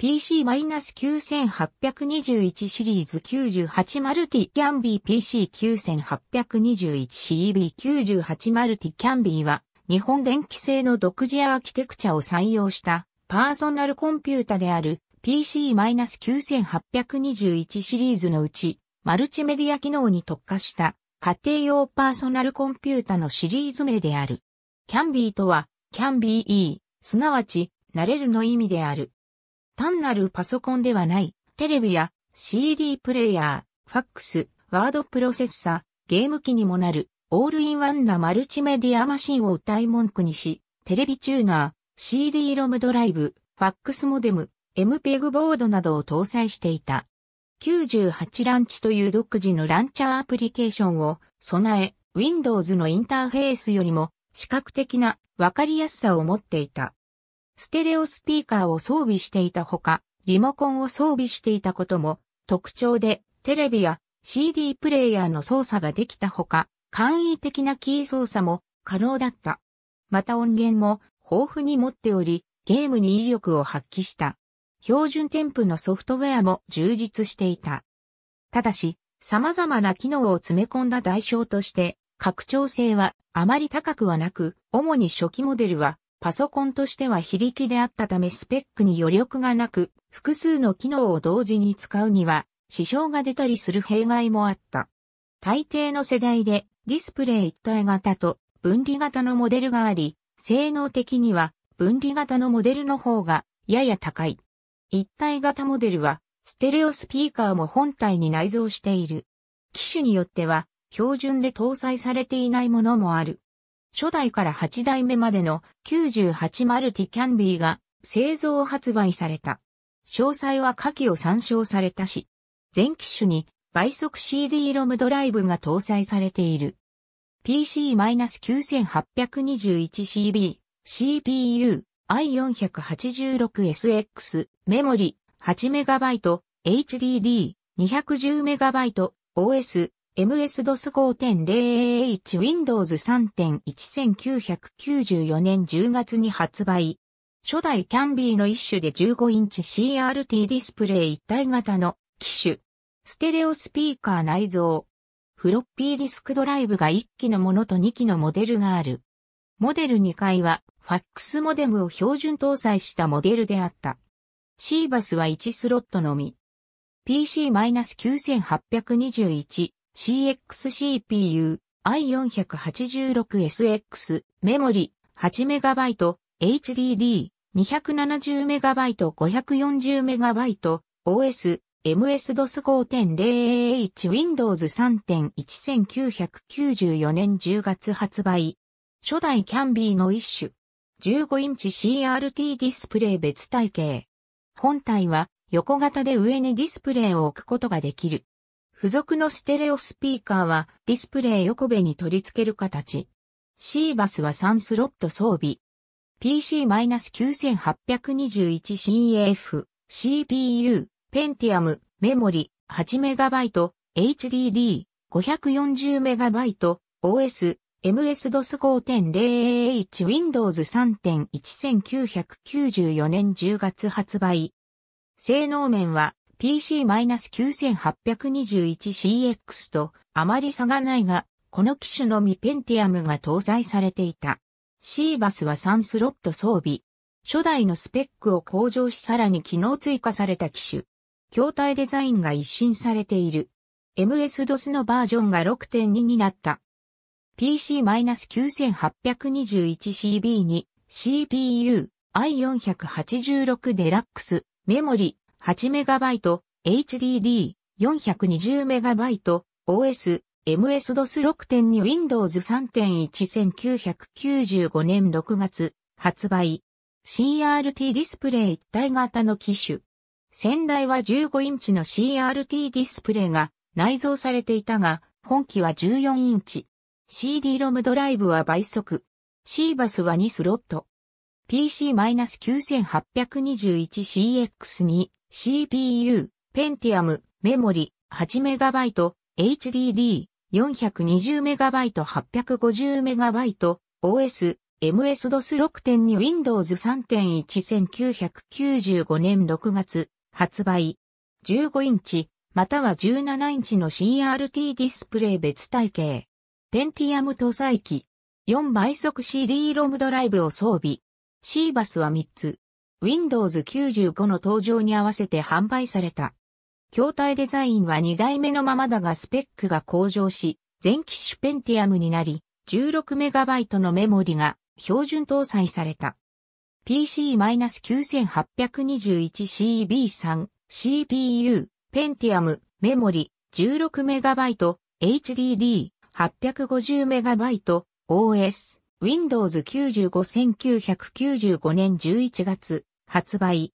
PC-9821 シリーズ98マルティキャンビー PC9821CB98 マルティキャンビーは日本電気製の独自アーキテクチャを採用したパーソナルコンピュータである PC-9821 シリーズのうちマルチメディア機能に特化した家庭用パーソナルコンピュータのシリーズ名である。キャンビーとは、キャンビー E、すなわち、慣れるの意味である。単なるパソコンではない、テレビや CD プレイヤー、ファックス、ワードプロセッサー、ゲーム機にもなる、オールインワンなマルチメディアマシンを歌い文句にし、テレビチューナー、CD ロムドライブ、ファックスモデム、MPEG ボードなどを搭載していた。98ランチという独自のランチャーアプリケーションを備え、Windows のインターフェースよりも視覚的なわかりやすさを持っていた。ステレオスピーカーを装備していたほか、リモコンを装備していたことも特徴で、テレビや CD プレイヤーの操作ができたほか、簡易的なキー操作も可能だった。また音源も豊富に持っており、ゲームに威力を発揮した。標準添付のソフトウェアも充実していた。ただし、様々な機能を詰め込んだ代償として、拡張性はあまり高くはなく、主に初期モデルはパソコンとしては非力であったためスペックに余力がなく、複数の機能を同時に使うには、支障が出たりする弊害もあった。大抵の世代でディスプレイ一体型と分離型のモデルがあり、性能的には分離型のモデルの方がやや高い。一体型モデルはステレオスピーカーも本体に内蔵している。機種によっては標準で搭載されていないものもある。初代から8代目までの98マルティキャンビーが製造発売された。詳細は下記を参照されたし、全機種に倍速 CD ロムドライブが搭載されている。PC-9821CB、CPU、i486SX、メモリ、8MB、HDD、210MB、OS、MS-DOS5.0AH Windows 3.1994年10月に発売。初代キャンビーの一種で15インチ CRT ディスプレイ一体型の機種。ステレオスピーカー内蔵。フロッピーディスクドライブが1機のものと2機のモデルがある。モデル2階は、ファックスモデムを標準搭載したモデルであった。シーバスは1スロットのみ。PC-9821 CXCPU i486SX メモリ 8MB HDD 270MB 540MB OS MS-DOS 5.0AH Windows 3.1994年10月発売。初代キャンビーの一種。15インチ CRT ディスプレイ別体系。本体は横型で上にディスプレイを置くことができる。付属のステレオスピーカーはディスプレイ横辺に取り付ける形。C バスは3スロット装備。PC-9821CAF、CPU、Pentium、メモリ、8MB、HDD、540MB、OS、MS-DOS 5.0AH Windows 3.1994年10月発売。性能面は PC-9821CX とあまり差がないが、この機種のみペンティアムが搭載されていた。シーバスは3スロット装備。初代のスペックを向上しさらに機能追加された機種。筐体デザインが一新されている。MS-DOS のバージョンが6.2になった。PC-9821CB に CPU、I486 デラックス、メモリ、8MB、HDD、420MB、OS、MS DOS 6.2 Windows 3.1995年6月発売。CRT ディスプレイ一体型の機種。先代は15インチの CRT ディスプレイが内蔵されていたが、本機は14インチ。CD-ROM ドライブは倍速。C バスは2スロット。PC-9821CX に CPU、Pentium、メモリ、8MB、HDD、420MB、850MB、OS、MS-DOS6.2 Windows 3.1995年6月発売15インチまたは17インチの CRT ディスプレイ別体系 Pentium 搭載機4倍速 CD ロムドライブを装備 CBUS は3つ Windows 95の登場に合わせて販売された。筐体デザインは2代目のままだがスペックが向上し、全機種ペンティアムになり、16MB のメモリが標準搭載された。PC-9821CB3 CPU、ペンティアム、メモリ、16MB、HDD、850MB、OS、Windows 95 1995年11月、発売。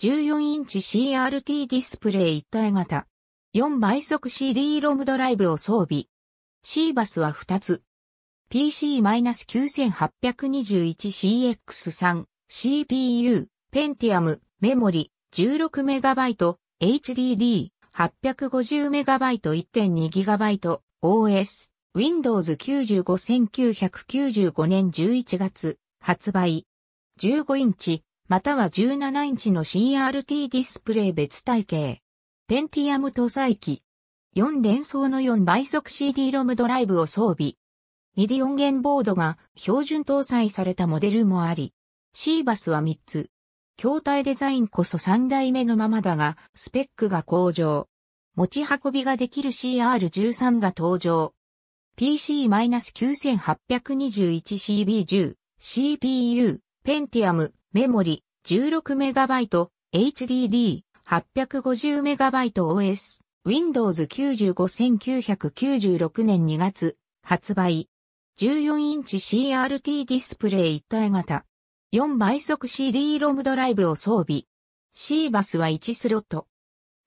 14インチ CRT ディスプレイ一体型。4倍速 CD ロムドライブを装備。シーバスは2つ。PC-9821CX3、CPU、Pentium、メモリ、16MB、HDD、850MB1.2GB、OS、Windows 95 1995年11月、発売。15インチ、または17インチの CRT ディスプレイ別体系。ペンティアム搭載機。4連装の4倍速 c d ロムドライブを装備。ミディ音源ボードが標準搭載されたモデルもあり、シーバスは3つ。筐体デザインこそ3代目のままだが、スペックが向上。持ち運びができる CR13 が登場。PC-9821CB10、CPU、Pentium、メモリ 16MB、HDD、850MBOS、Windows 95996年2月、発売。14インチ CRT ディスプレイ一体型。4倍速 CD ロムドライブを装備。C バスは1スロット。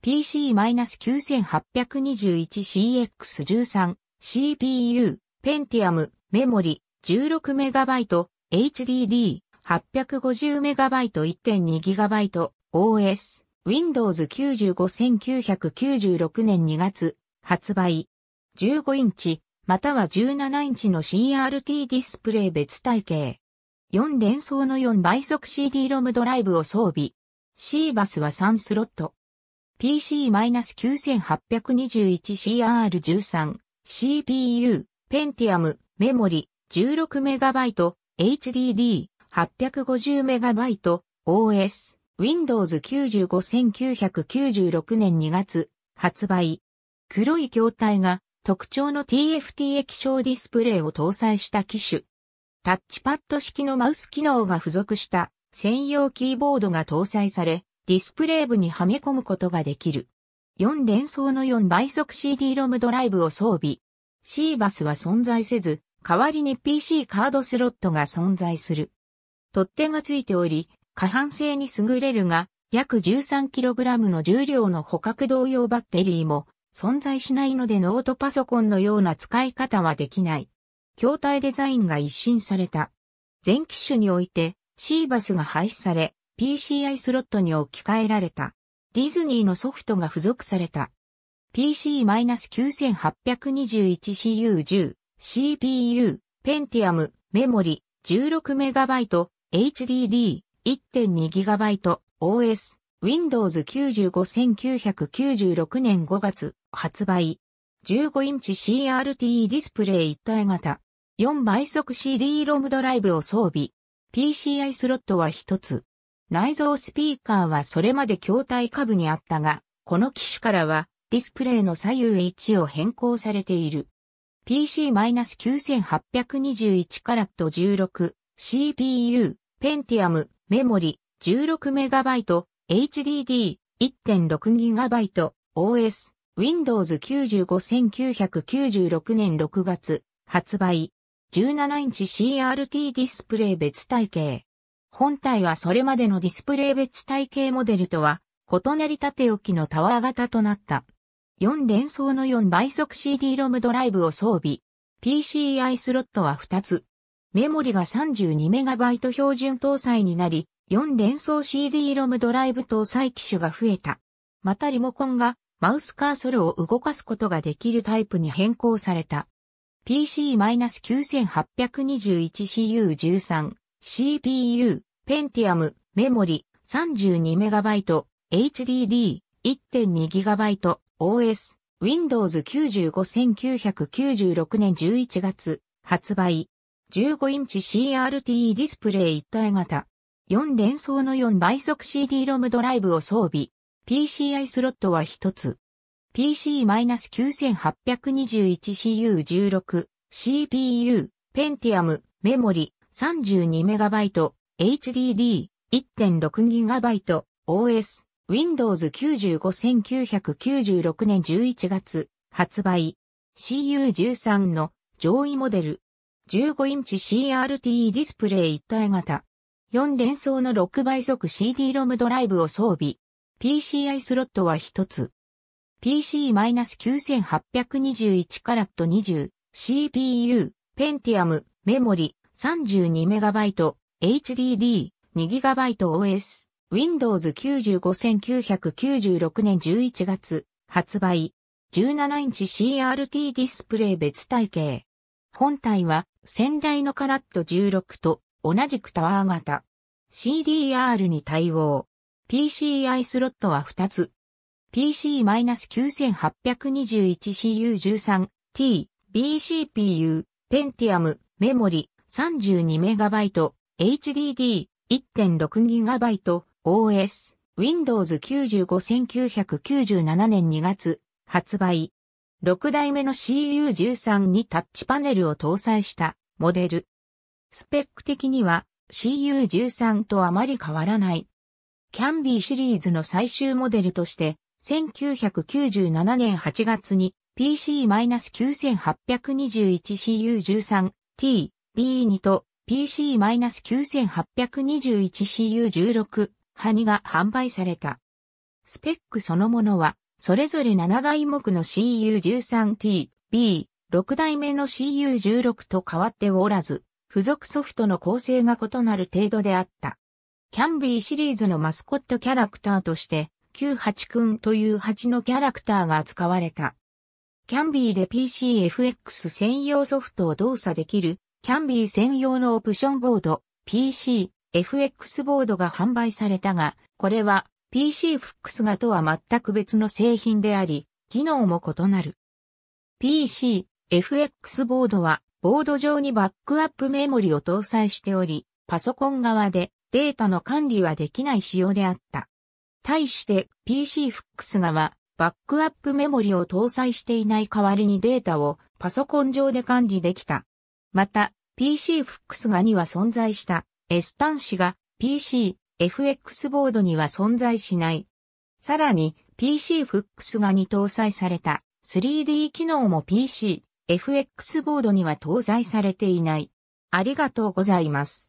PC-9821CX13、CPU、Pentium、メモリ、16MB、HDD、850MB1.2GB OS Windows 95996年2月発売15インチまたは17インチの CRT ディスプレイ別体系4連装の4倍速 c d ロムドライブを装備 C バスは3スロット PC-9821CR13 CPU ペンティアムメモリ 16MB HDD 850MB OS Windows 95996年2月発売。黒い筐体が特徴の TFT 液晶ディスプレイを搭載した機種。タッチパッド式のマウス機能が付属した専用キーボードが搭載され、ディスプレイ部にはめ込むことができる。4連装の4倍速 c d ロムドライブを装備。シーバスは存在せず、代わりに PC カードスロットが存在する。取っ手がついており、過半性に優れるが、約 13kg の重量の捕獲同様バッテリーも存在しないのでノートパソコンのような使い方はできない。筐体デザインが一新された。全機種において、シーバスが廃止され、PCI スロットに置き換えられた。ディズニーのソフトが付属された。PC-9821CU10、CPU、ペンティアム、メモリ、16MB、HDD、1.2GB、OS、Windows 95996年5月、発売。15インチ CRT ディスプレイ一体型。4倍速 CD ロムドライブを装備。PCI スロットは1つ。内蔵スピーカーはそれまで筐体下部にあったが、この機種からはディスプレイの左右位置を変更されている。PC-9821 カラット16、CPU、Pentium、メモリ、16MB、HDD、1.6GB、OS、Windows 95996年6月、発売。17インチ CRT ディスプレイ別体系。本体はそれまでのディスプレイ別体系モデルとは、異なり縦置きのタワー型となった。4連装の4倍速 CD ロムドライブを装備。PCI スロットは2つ。メモリが 32MB 標準搭載になり、4連装 CD-ROM ドライブ搭載機種が増えた。またリモコンがマウスカーソルを動かすことができるタイプに変更された。PC-9821CU13、CPU、Pentium、メモリ、32MB、HDD、1.2GB、OS、Windows95996 年11月、発売。15インチ CRT ディスプレイ一体型。4連装の4倍速 CD ロムドライブを装備。PCI スロットは1つ。PC-9821CU16、CPU、Pentium、メモリ、32MB、HDD、1.6GB、OS、Windows 95996年11月、発売。CU13 の上位モデル。15インチ CRT ディスプレイ一体型。4連装の6倍速 CD ロムドライブを装備。PCI スロットは1つ。PC-9821 カラット20。CPU、Pentium、メモリ、32MB、HDD、2GBOS。Windows 95996年11月。発売。17インチ CRT ディスプレイ別体系。本体は先代のカラット16と同じくタワー型。CDR に対応。PCI スロットは2つ。PC-9821CU13T、BCPU、Pentium、メモリ 32MB、HDD、1.6GB、OS、Windows 95997年2月、発売。6代目の CU13 にタッチパネルを搭載したモデル。スペック的には CU13 とあまり変わらない。キャンビーシリーズの最終モデルとして、1997年8月に PC-9821CU13T、B2 と PC-9821CU16、ハニが販売された。スペックそのものは、それぞれ7台目の CU13T、B、6代目の CU16 と変わっておらず、付属ソフトの構成が異なる程度であった。キャンビーシリーズのマスコットキャラクターとして、98くんという蜂のキャラクターが使われた。キャンビーで PCFX 専用ソフトを動作できる、キャンビー専用のオプションボード、PC、FX ボードが販売されたが、これは PCFX がとは全く別の製品であり、機能も異なる。PC、FX ボードは、ボード上にバックアップメモリを搭載しており、パソコン側でデータの管理はできない仕様であった。対して PCFX 側、バックアップメモリを搭載していない代わりにデータをパソコン上で管理できた。また、PCFX 側には存在した S 端子が PCFX ボードには存在しない。さらに、PCFX 側に搭載された 3D 機能も PC FX ボードには搭載されていない。ありがとうございます。